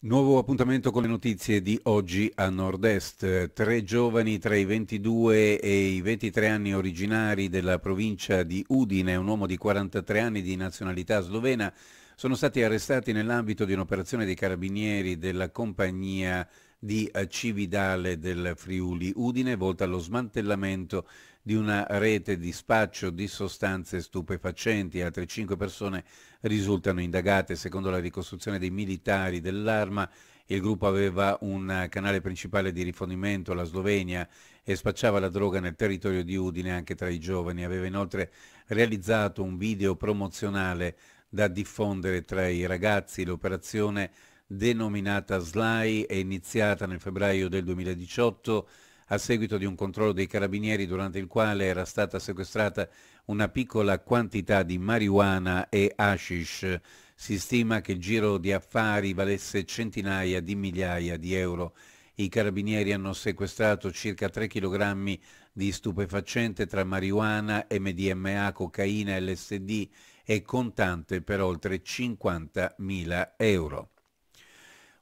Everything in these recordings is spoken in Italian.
Nuovo appuntamento con le notizie di oggi a nord-est. Tre giovani tra i 22 e i 23 anni originari della provincia di Udine, un uomo di 43 anni di nazionalità slovena, sono stati arrestati nell'ambito di un'operazione dei carabinieri della compagnia di eh, Cividale del Friuli Udine volta allo smantellamento di una rete di spaccio di sostanze stupefacenti. Altre cinque persone risultano indagate. Secondo la ricostruzione dei militari dell'arma, il gruppo aveva un canale principale di rifornimento, la Slovenia, e spacciava la droga nel territorio di Udine anche tra i giovani. Aveva inoltre realizzato un video promozionale da diffondere tra i ragazzi. L'operazione denominata SLAI è iniziata nel febbraio del 2018 a seguito di un controllo dei carabinieri durante il quale era stata sequestrata una piccola quantità di marijuana e hashish. Si stima che il giro di affari valesse centinaia di migliaia di euro. I carabinieri hanno sequestrato circa 3 kg di stupefacente tra marijuana, MDMA, cocaina, LSD e contante per oltre 50.000 euro.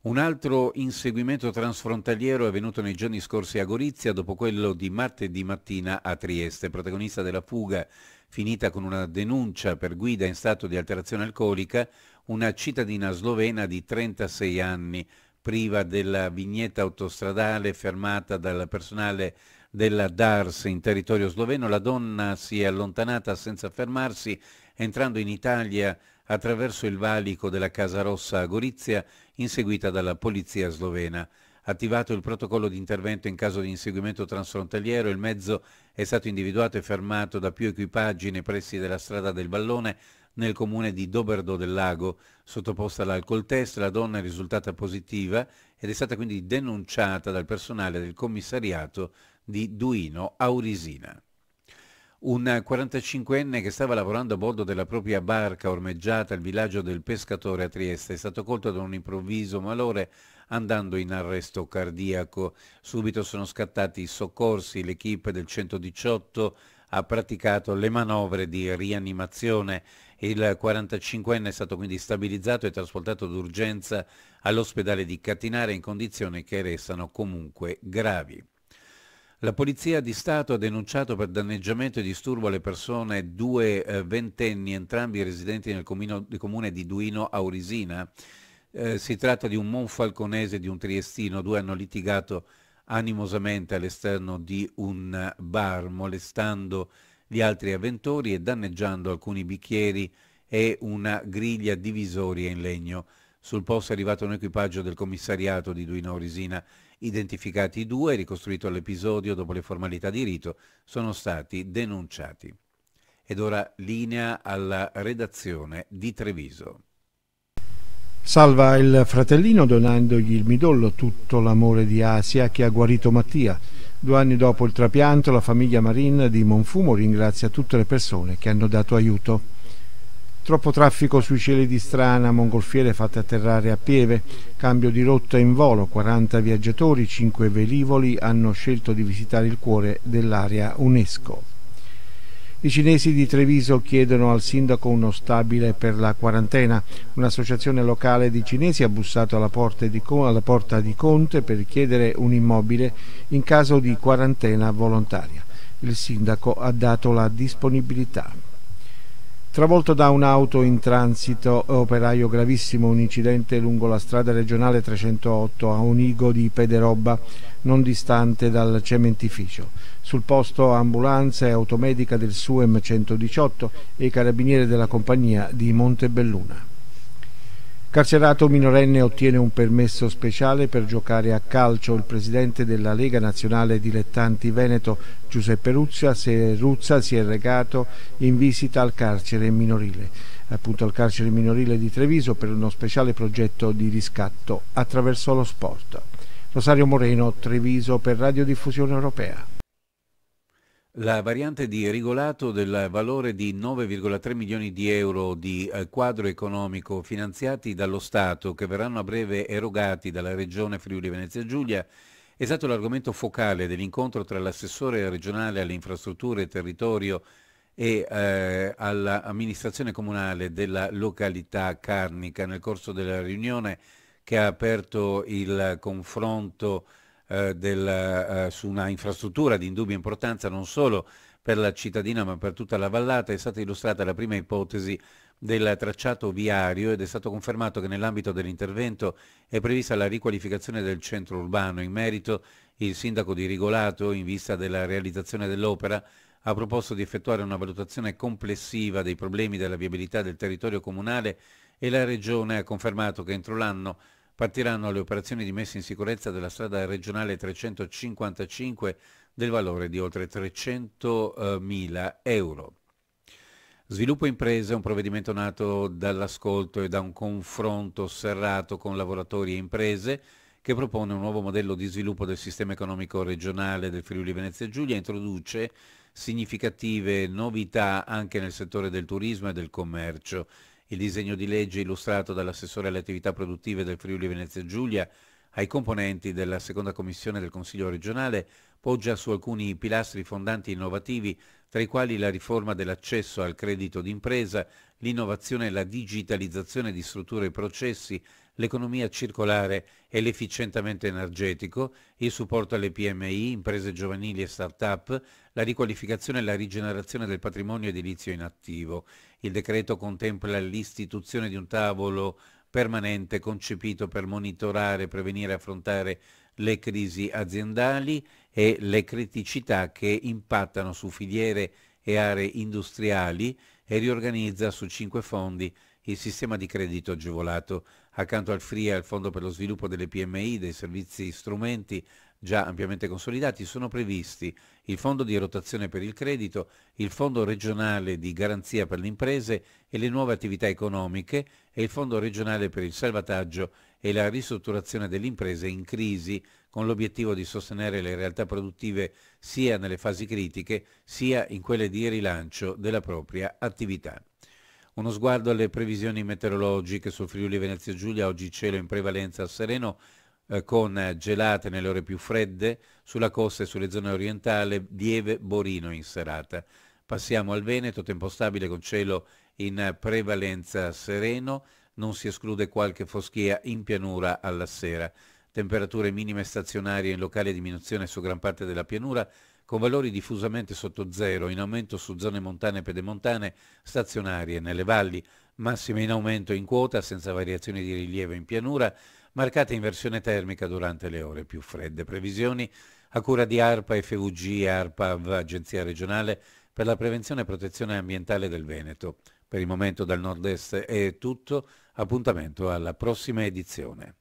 Un altro inseguimento transfrontaliero è venuto nei giorni scorsi a Gorizia dopo quello di martedì mattina a Trieste. Protagonista della fuga, finita con una denuncia per guida in stato di alterazione alcolica, una cittadina slovena di 36 anni, priva della vignetta autostradale, fermata dal personale della DARS in territorio sloveno. La donna si è allontanata senza fermarsi, entrando in Italia attraverso il valico della Casa Rossa a Gorizia, inseguita dalla polizia slovena. Attivato il protocollo di intervento in caso di inseguimento transfrontaliero, il mezzo è stato individuato e fermato da più equipaggi nei pressi della strada del Ballone nel comune di Doberdo del Lago. Sottoposta all'alcol test, la donna è risultata positiva ed è stata quindi denunciata dal personale del commissariato di Duino Aurisina un 45enne che stava lavorando a bordo della propria barca ormeggiata al villaggio del pescatore a Trieste è stato colto da un improvviso malore andando in arresto cardiaco. Subito sono scattati i soccorsi, l'equipe del 118 ha praticato le manovre di rianimazione. Il 45enne è stato quindi stabilizzato e trasportato d'urgenza all'ospedale di Catinare in condizioni che restano comunque gravi. La Polizia di Stato ha denunciato per danneggiamento e disturbo alle persone due eh, ventenni, entrambi residenti nel comino, comune di Duino Aurisina. Eh, si tratta di un monfalconese e di un triestino, due hanno litigato animosamente all'esterno di un eh, bar, molestando gli altri avventori e danneggiando alcuni bicchieri e una griglia divisoria in legno. Sul posto è arrivato un equipaggio del commissariato di Duino Aurisina identificati i due, ricostruito l'episodio dopo le formalità di rito, sono stati denunciati. Ed ora linea alla redazione di Treviso. Salva il fratellino donandogli il midollo tutto l'amore di Asia che ha guarito Mattia. Due anni dopo il trapianto la famiglia Marin di Monfumo ringrazia tutte le persone che hanno dato aiuto. Troppo traffico sui cieli di strana, mongolfiere fatte atterrare a pieve, cambio di rotta in volo, 40 viaggiatori, 5 velivoli hanno scelto di visitare il cuore dell'area UNESCO. I cinesi di Treviso chiedono al sindaco uno stabile per la quarantena. Un'associazione locale di cinesi ha bussato alla porta di, alla porta di Conte per chiedere un immobile in caso di quarantena volontaria. Il sindaco ha dato la disponibilità travolto da un'auto in transito operaio gravissimo un incidente lungo la strada regionale 308 a Onigo di Pederobba non distante dal cementificio sul posto ambulanza e automedica del SUEM 118 e carabinieri della compagnia di Montebelluna Carcerato minorenne ottiene un permesso speciale per giocare a calcio. Il presidente della Lega Nazionale Dilettanti Veneto, Giuseppe Ruzza, si è recato in visita al carcere minorile, appunto al carcere minorile di Treviso per uno speciale progetto di riscatto attraverso lo sport. Rosario Moreno, Treviso per Radiodiffusione Europea la variante di regolato del valore di 9,3 milioni di euro di eh, quadro economico finanziati dallo Stato che verranno a breve erogati dalla Regione Friuli Venezia Giulia è stato l'argomento focale dell'incontro tra l'assessore regionale alle infrastrutture e territorio e eh, all'amministrazione comunale della località carnica nel corso della riunione che ha aperto il confronto eh, del, eh, su una infrastruttura di indubbia importanza non solo per la cittadina ma per tutta la vallata, è stata illustrata la prima ipotesi del tracciato viario ed è stato confermato che nell'ambito dell'intervento è prevista la riqualificazione del centro urbano. In merito il sindaco di Rigolato, in vista della realizzazione dell'opera, ha proposto di effettuare una valutazione complessiva dei problemi della viabilità del territorio comunale e la Regione ha confermato che entro l'anno partiranno le operazioni di messa in sicurezza della strada regionale 355 del valore di oltre 300.000 euro. Sviluppo imprese è un provvedimento nato dall'ascolto e da un confronto serrato con lavoratori e imprese che propone un nuovo modello di sviluppo del sistema economico regionale del Friuli Venezia Giulia e introduce significative novità anche nel settore del turismo e del commercio il disegno di legge illustrato dall'assessore alle attività produttive del Friuli Venezia Giulia ai componenti della seconda commissione del Consiglio regionale poggia su alcuni pilastri fondanti innovativi, tra i quali la riforma dell'accesso al credito d'impresa, l'innovazione e la digitalizzazione di strutture e processi, l'economia circolare e l'efficientamento energetico, il supporto alle PMI, imprese giovanili e start-up, la riqualificazione e la rigenerazione del patrimonio edilizio inattivo. Il decreto contempla l'istituzione di un tavolo permanente concepito per monitorare, prevenire e affrontare le crisi aziendali e le criticità che impattano su filiere e aree industriali e riorganizza su cinque fondi il sistema di credito agevolato accanto al FRIA, il Fondo per lo sviluppo delle PMI, dei servizi strumenti già ampiamente consolidati, sono previsti il Fondo di rotazione per il credito, il Fondo regionale di garanzia per le imprese e le nuove attività economiche e il Fondo regionale per il salvataggio e la ristrutturazione delle imprese in crisi, con l'obiettivo di sostenere le realtà produttive sia nelle fasi critiche sia in quelle di rilancio della propria attività. Uno sguardo alle previsioni meteorologiche sul Friuli Venezia Giulia, oggi cielo in prevalenza sereno eh, con eh, gelate nelle ore più fredde, sulla costa e sulle zone orientali lieve borino in serata. Passiamo al Veneto, tempo stabile con cielo in prevalenza sereno, non si esclude qualche foschia in pianura alla sera. Temperature minime stazionarie in locale diminuzione su gran parte della pianura, con valori diffusamente sotto zero, in aumento su zone montane e pedemontane, stazionarie nelle valli, massime in aumento in quota senza variazioni di rilievo in pianura, marcate in versione termica durante le ore più fredde. Previsioni a cura di ARPA, FVG, ARPAV, Agenzia regionale per la prevenzione e protezione ambientale del Veneto. Per il momento dal nord-est è tutto, appuntamento alla prossima edizione.